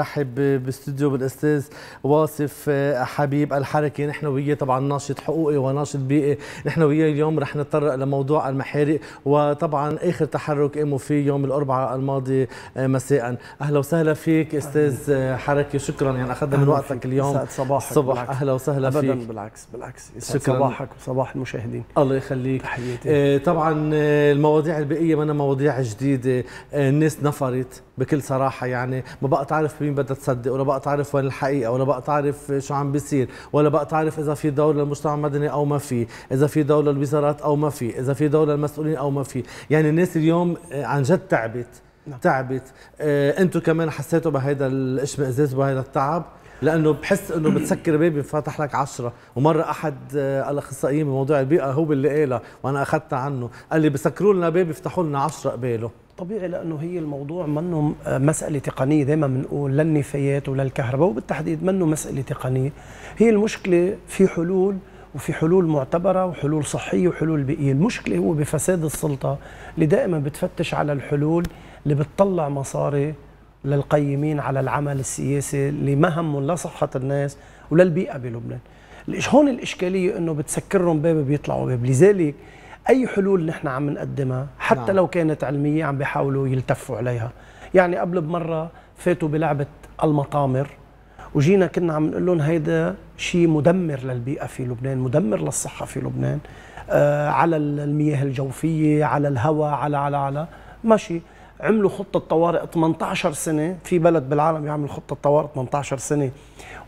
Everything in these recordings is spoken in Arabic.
رحب باستوديو بالاستاذ واصف آه، حبيب الحركه نحن وياه طبعا ناشط حقوقي وناشط بيئي نحن وياه اليوم رح نتطرق لموضوع المحارق وطبعا اخر تحرك قاموا فيه يوم الاربعاء الماضي آه، مساء اهلا وسهلا فيك استاذ آه، حركه شكرا يعني اخذنا من وقتك اليوم يسعد صباحك الصبح اهلا وسهلا فيك ابدا بالعكس بالعكس شكرا. صباحك وصباح المشاهدين الله يخليك تحياتي طبعا المواضيع البيئيه منا مواضيع جديده الناس نفرت بكل صراحه يعني ما بقى تعرف مين بدها تصدق ولا بقى تعرف وين الحقيقه ولا بقى تعرف شو عم بيصير ولا بقى تعرف اذا في دور للمجتمع المدني او ما في اذا في دور للوزارات او ما في اذا في دور للمسؤولين او ما في يعني الناس اليوم آه، عن جد تعبت نعم. تعبت آه، انتم كمان حسيتوا بهيدا الاشمئزاز وبهيدا التعب لانه بحس انه بتسكر باب بينفتح لك عشرة ومره احد آه، الاخصائيين بموضوع البيئه هو اللي قالها وانا اخذتها عنه قال لي بسكروا لنا باب يفتحوا لنا 10 قباله طبيعي لانه هي الموضوع منه آه، مساله تقنيه دائما بنقول للنفايات وللكهرباء وبالتحديد منه مساله تقنيه هي المشكله في حلول وفي حلول معتبرة وحلول صحية وحلول بيئية المشكلة هو بفساد السلطة اللي دائما بتفتش على الحلول اللي بتطلع مصاري للقيمين على العمل السياسي اللي ما همهم لا صحة الناس ولا البيئة بلبنان هون الإشكالية أنه بتسكرهم باب بيطلعوا باب لذلك اي حلول نحن عم نقدمها حتى نعم. لو كانت علميه عم بيحاولوا يلتفوا عليها يعني قبل بمره فاتوا بلعبه المطامر وجينا كنا عم نقول لهم هيدا شيء مدمر للبيئه في لبنان مدمر للصحه في لبنان آه على المياه الجوفيه على الهواء على على على ماشي عملوا خطة طوارئ 18 سنة في بلد بالعالم يعمل خطة طوارئ 18 سنة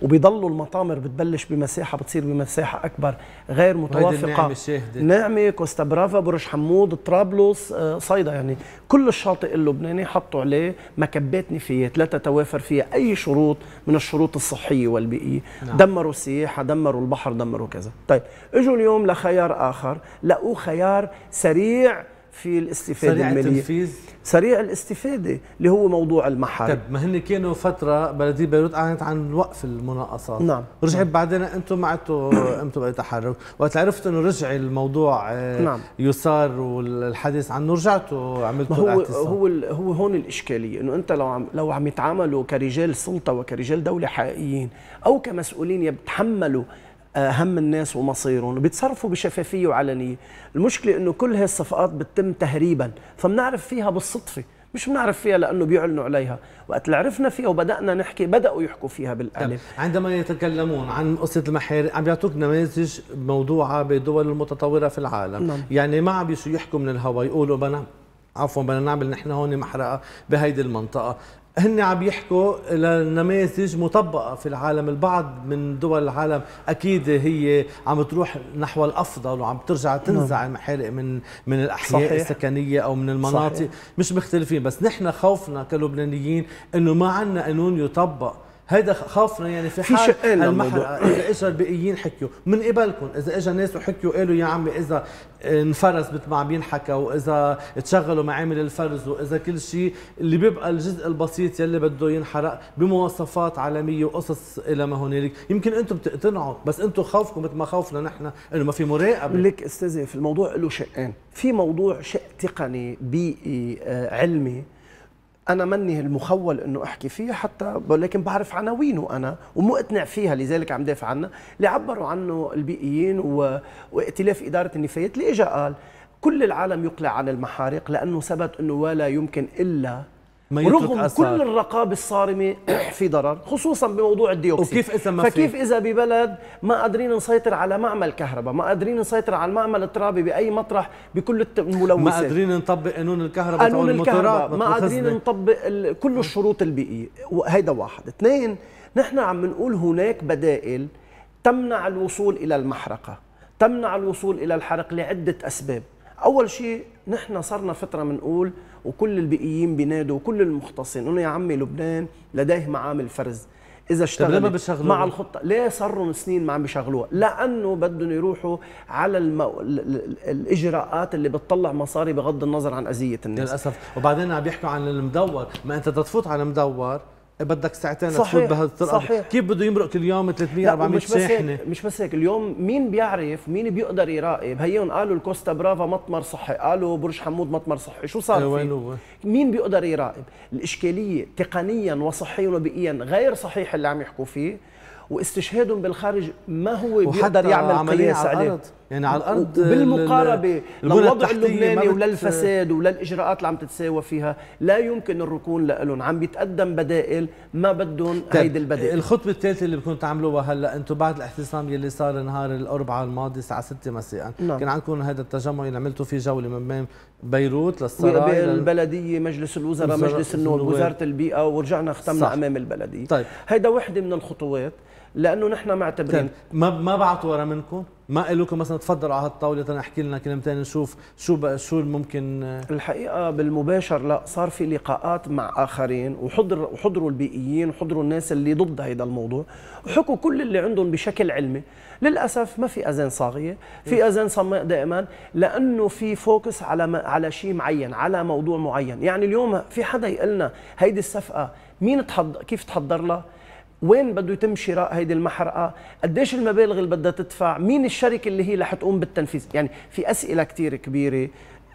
وبيضلوا المطامر بتبلش بمساحة بتصير بمساحة أكبر غير متوافقة نعمة, نعمة كوستا برافا برج حمود طرابلس آه، صيدا يعني كل الشاطئ اللبناني حطوا عليه مكبات نفايات لا تتوافر فيها أي شروط من الشروط الصحية والبيئية نعم. دمروا السياحة دمروا البحر دمروا كذا طيب اجوا اليوم لخيار آخر لقوا خيار سريع في الاستفاده سريع الماليه التنفيذ سريع الاستفاده اللي هو موضوع المحل طيب ما هن كانوا فتره بلديه بيروت اعلنت عن وقف المناقصات نعم رجعت نعم. بعدين انتم معتوا قمتوا تحرك وقت عرفتوا انه رجع الموضوع آه، نعم. يسار والحديث عنه رجعتوا عملتوا هو الاعتصار. هو هو هون الاشكاليه انه انت لو عم لو عم يتعاملوا كرجال سلطه وكرجال دوله حقيقيين او كمسؤولين يتحملوا هم الناس ومصيرهم وبيتصرفوا بشفافيه وعلنيه المشكله انه كل هالصفقات بتتم تهريبا فبنعرف فيها بالصدفه مش بنعرف فيها لانه بيعلنوا عليها وقت اللي عرفنا فيها وبدانا نحكي بداوا يحكوا فيها بالاعلام طيب، عندما يتكلمون عن قصه المحارم عم يعطوك نماذج موضوعه بدول المتطوره في العالم نعم. يعني ما عم يحكوا من الهوا يقولوا بنا عفوا بدنا نعمل نحن هون محرقه بهيدي المنطقه هن عم يحكوا لنماذج مطبقة في العالم البعض من دول العالم أكيد هي عم تروح نحو الأفضل وعم ترجع نعم. تنزع المحارق من من الأحياء صحيح. السكنية أو من المناطق صحيح. مش مختلفين بس نحن خوفنا كلبنانيين أنه ما عندنا قانون يطبق هيدا خافنا يعني في حال في شقين الموضوع اذا اجى البيئيين حكيوا من قبلكم اذا اجى ناس وحكيوا قالوا يا عمي اذا انفرز مثل ما عم ينحكى واذا تشغلوا معامل الفرز واذا كل شيء اللي بيبقى الجزء البسيط يلي بده ينحرق بمواصفات عالميه وقصص الى ما هنالك يمكن انتم بتقتنعوا بس انتم خوفكم مثل ما خوفنا نحن انه ما في مراقبه لك استاذي في الموضوع له شقين في موضوع شق تقني بيئي آه، علمي انا مني المخول انه احكي فيه حتى ولكن بعرف عناوينه انا ومقتنع فيها لذلك عم دافع عنها اللي عبروا عنه البيئيين و... وائتلاف اداره النفايات اللي اجى قال كل العالم يقلع عن المحارق لانه ثبت انه ولا يمكن الا ما ورغم أثار. كل الرقابه الصارمه في ضرر خصوصا بموضوع الديوكسيد وكيف اذا ما فكيف اذا ببلد ما قادرين نسيطر على معمل كهرباء ما قادرين نسيطر على المعمل الترابي باي مطرح بكل الملوثات ما قادرين نطبق قانون الكهرباء قانون الكهرباء ما قادرين نطبق كل الشروط البيئيه هيدا واحد اثنين نحن عم نقول هناك بدائل تمنع الوصول الى المحرقه تمنع الوصول الى الحرق لعده اسباب اول شيء نحن صرنا فترة بنقول وكل البقيين بينادوا وكل المختصين انه يا عمي لبنان لديه معامل فرز اذا طيب، اشتغلت مع الخطه ليه صاروا سنين ما عم بيشغلوها لانه بدهم يروحوا على المو... الاجراءات اللي بتطلع مصاري بغض النظر عن اذيه الناس للاسف وبعدين عم بيحكوا عن المدور ما انت تفوت على المدور بدك ساعتين تفوت بهالطرق صحيح كيف بده يمرق كل يوم 300 400 مش شاحنه بس مش بس هيك اليوم مين بيعرف مين بيقدر يراقب هيون قالوا الكوستا برافا مطمر صحي قالوا برج حمود مطمر صحي شو صار إيه، فيه مين بيقدر يراقب الاشكاليه تقنيا وصحيا وبيئيا غير صحيح اللي عم يحكوا فيه واستشهادهم بالخارج ما هو بيقدر يعمل قياس عليه يعني على الارض بالمقاربه للوضع اللبناني وللفساد وللاجراءات اللي عم تتساوى فيها لا يمكن الركون لهم عم بيتقدم بدائل ما بدهم طيب، هيدي البدائل الخطوه الثالثه اللي بدكم تعملوها هلا انتم بعد الاحتسام يلي صار نهار الاربعاء الماضي الساعه 6 مساء نعم. كان عندكم هذا التجمع اللي عملتوا فيه جوله من بين بيروت للسراي البلديه مجلس الوزراء مجلس النواب وزاره البيئه ورجعنا ختمنا صح. امام البلديه طيب هيدا وحده من الخطوات لانه نحن معتبرين طيب، ما ما بعتوا ورا منكم ما قالوا لكم مثلا تفضلوا على هالطاوله تنحكي لنا كلمتين نشوف شو بقى شو ممكن الحقيقه بالمباشر لا صار في لقاءات مع اخرين وحضر وحضروا البيئيين وحضروا الناس اللي ضد هذا الموضوع وحكوا كل اللي عندهم بشكل علمي للاسف ما في اذان صاغيه في إيه. اذان صماء دائما لانه في فوكس على على شيء معين على موضوع معين يعني اليوم في حدا يقلنا هيدي الصفقه مين تحضر كيف تحضر لها وين بده يتم شراء هيدي المحرقه قديش المبالغ اللي بدها تدفع مين الشركه اللي هي رح تقوم بالتنفيذ يعني في اسئله كتير كبيره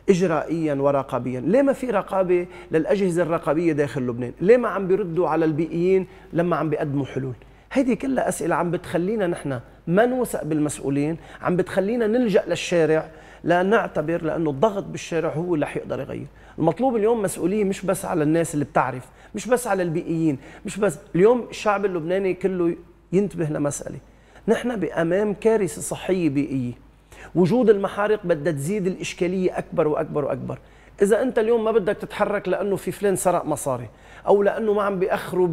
اجرائيا ورقابيا ليه ما في رقابه للاجهزه الرقابيه داخل لبنان ليه ما عم بيردوا على البيئيين لما عم بيقدموا حلول هيدي كلها اسئله عم بتخلينا نحن ما نوثق بالمسؤولين عم بتخلينا نلجا للشارع لنعتبر لانه الضغط بالشارع هو اللي حيقدر يغير المطلوب اليوم مسؤوليه مش بس على الناس اللي بتعرف مش بس على البيئيين مش بس اليوم الشعب اللبناني كله ينتبه لمساله نحن بامام كارثه صحيه بيئيه وجود المحارق بدها تزيد الاشكاليه اكبر واكبر واكبر اذا انت اليوم ما بدك تتحرك لانه في فلان سرق مصاري او لانه ما عم بياخروا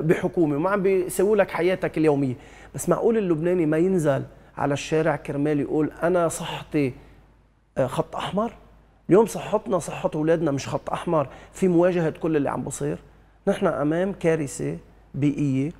بحكومه وما عم بيسووا لك حياتك اليوميه بس معقول اللبناني ما ينزل على الشارع كرمال يقول انا صحتي آه، خط احمر اليوم صحتنا صحه اولادنا مش خط احمر في مواجهه كل اللي عم بصير نحن امام كارثه بيئيه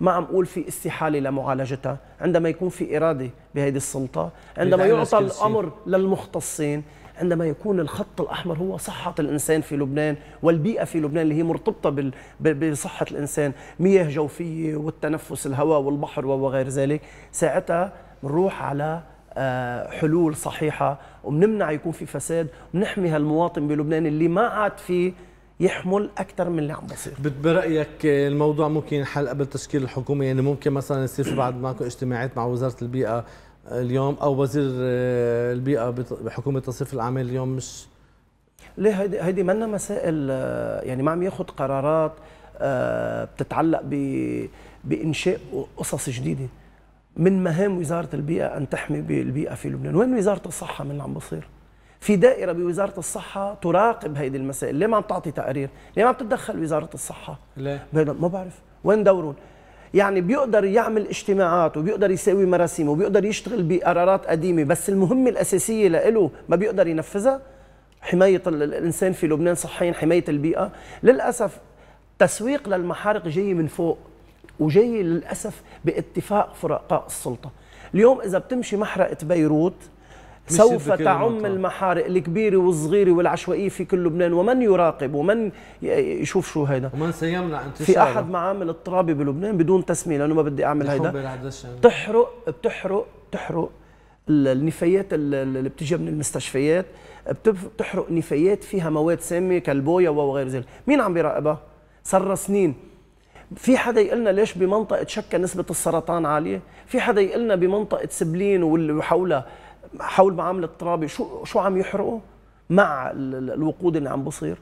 ما عم اقول في استحاله لمعالجتها عندما يكون في اراده بهذه السلطه عندما يعطى الامر للمختصين عندما يكون الخط الاحمر هو صحه الانسان في لبنان والبيئه في لبنان اللي هي مرتبطه بصحه الانسان مياه جوفيه والتنفس الهواء والبحر وغير ذلك ساعتها بنروح على آه، حلول صحيحه وبنمنع يكون في فساد وبنحمي هالمواطن بلبنان اللي ما عاد فيه يحمل اكثر من اللي عم بصير برايك الموضوع ممكن ينحل قبل تشكيل الحكومه يعني ممكن مثلا يصير في بعد معكم اجتماعات مع وزاره البيئه اليوم او وزير آه، البيئه بحكومه تصريف الاعمال اليوم مش ليه هيدي هيدي منا مسائل آه، يعني ما عم ياخذ قرارات آه، بتتعلق ب بانشاء قصص جديده من مهام وزاره البيئه ان تحمي البيئه في لبنان وين وزاره الصحه من اللي عم بصير في دائره بوزاره الصحه تراقب هيدي المسائل ليه ما عم تعطي تقارير ليه ما عم تتدخل وزاره الصحه ليه ما بعرف وين دورهم يعني بيقدر يعمل اجتماعات وبيقدر يساوي مراسيم وبيقدر يشتغل بقرارات قديمه بس المهمه الاساسيه لإله ما بيقدر ينفذها حمايه الانسان في لبنان صحيا حمايه البيئه للاسف تسويق للمحارق جاي من فوق وجاي للاسف باتفاق فرقاء السلطه اليوم اذا بتمشي محرقه بيروت سوف تعم المحارق الكبيرة والصغيرة والعشوائية في كل لبنان ومن يراقب ومن يشوف شو هيدا ومن سيمنع انتشاره في أحد معامل الترابة بلبنان بدون تسمية لأنه ما بدي أعمل هيدا بتحرق بتحرق بتحرق النفايات اللي بتجي من المستشفيات بتحرق نفايات فيها مواد سامه كالبويا وغير ذلك، مين عم بيراقبها؟ صار سنين في حدا يقول لنا ليش بمنطقه شكا نسبه السرطان عاليه؟ في حدا يقول لنا بمنطقه سبلين واللي حولها حول معامل الترابي شو شو عم يحرقوا مع الوقود اللي عم بصير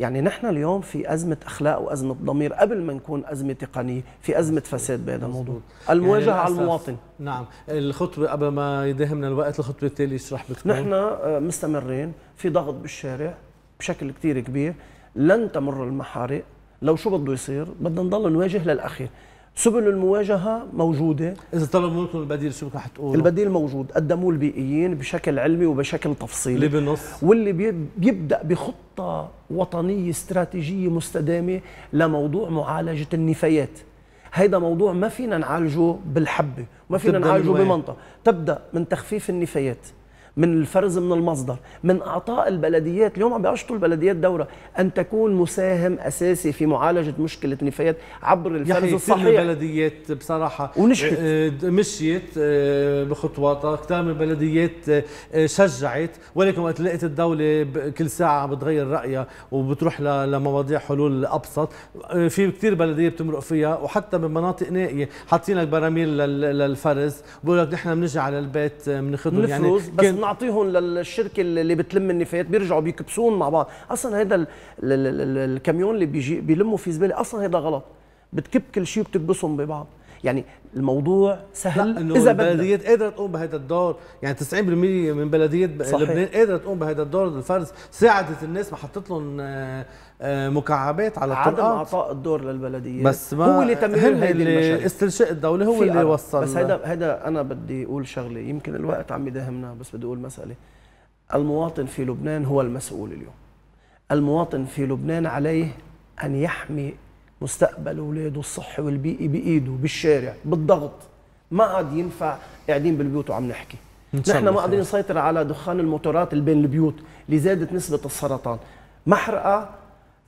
يعني نحن اليوم في ازمه اخلاق وازمه ضمير قبل ما نكون ازمه تقنيه في ازمه فساد بهذا الموضوع يعني المواجهه يعني على المواطن نعم الخطبه قبل ما يداهمنا الوقت الخطبه التاليه شرح بكتور نحن آه، مستمرين في ضغط بالشارع بشكل كثير كبير لن تمر المحارق لو شو بده يصير بدنا نضل نواجه للاخير سبل المواجهه موجوده اذا طلبوا منكم البديل شو رح تقولوا البديل موجود قدموه البيئيين بشكل علمي وبشكل تفصيلي اللي بالنص واللي بيبدا بخطه وطنيه استراتيجيه مستدامه لموضوع معالجه النفايات هيدا موضوع ما فينا نعالجه بالحبه ما فينا نعالجه بمنطقه تبدا من تخفيف النفايات من الفرز من المصدر من اعطاء البلديات اليوم عم بيعشطوا البلديات دوره ان تكون مساهم اساسي في معالجه مشكله النفايات عبر الفرز الصحيح البلديات بصراحه آه، ونشكت آه، مشيت آه، بخطواتها كثير من البلديات شجعت ولكن وقت لقيت الدوله كل ساعه عم بتغير رايها وبتروح لمواضيع حلول ابسط في كثير بلديه بتمرق فيها وحتى بمناطق نائيه حاطين لك براميل للفرز بقول لك نحن بنجي على البيت بناخذهم يعني بس بنعطيهم للشركه اللي بتلم النفايات بيرجعوا بيكبسون مع بعض اصلا هذا الكاميون اللي بيجي بيلموا فيه زباله اصلا هذا غلط بتكب كل شيء وبتكبسهم ببعض يعني الموضوع سهل لا إنه اذا البلديات قادره تقوم بهذا الدور يعني 90% من بلديات لبنان قادره تقوم بهذا الدور الفرز ساعدت الناس ما حطت لهم آه، آه، مكعبات على الطرقات عدم اعطاء الدور للبلديات بس ما هو اللي تمرير هذه المشاريع استنشاء الدوله هو اللي وصل بس هيدا هيدا انا بدي اقول شغله يمكن الوقت عم يداهمنا بس بدي اقول مساله المواطن في لبنان هو المسؤول اليوم المواطن في لبنان عليه ان يحمي مستقبل اولاده الصحي والبيئي بايده بالشارع بالضغط ما عاد ينفع قاعدين بالبيوت وعم نحكي نحن ما قادرين نسيطر على دخان الموتورات اللي بين البيوت اللي زادت نسبه السرطان محرقه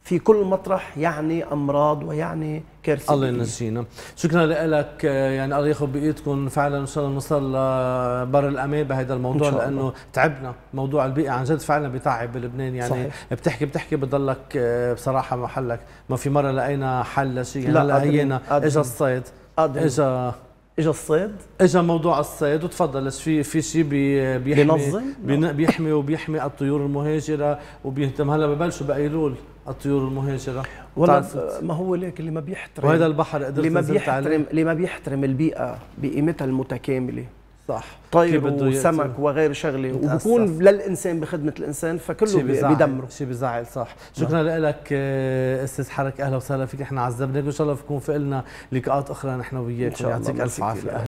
في كل مطرح يعني امراض ويعني كارثه الله ينجينا شكرا لك يعني الله ياخذ بايدكم فعلا ان شاء الله نوصل لبر الامان بهذا الموضوع لانه تعبنا موضوع البيئه عن جد فعلا بتعب بلبنان يعني صحيح. بتحكي بتحكي بضلك آه، بصراحه محلك ما في مره لقينا حل لشيء يعني هلا هينا اجى الصيد اجى اجى الصيد اجى موضوع الصيد وتفضل في في شيء بي بيحمي بينظم بيحمي وبيحمي الطيور المهاجره وبيهتم هلا ببلشوا بايلول الطيور المهاجره ولا ما هو ليك اللي ما بيحترم وهذا البحر اللي ما بيحترم اللي ما بيحترم البيئه بقيمتها المتكامله صح طيب وسمك وغير شغله وبكون للانسان بخدمه الانسان فكله بيدمره شيء بزعل صح نعم. شكرا لك آه، استاذ حرك اهلا وسهلا فيك احنا عذبناك وان شاء الله بكون في لنا لقاءات اخرى نحن وياك يعطيك الف عافيه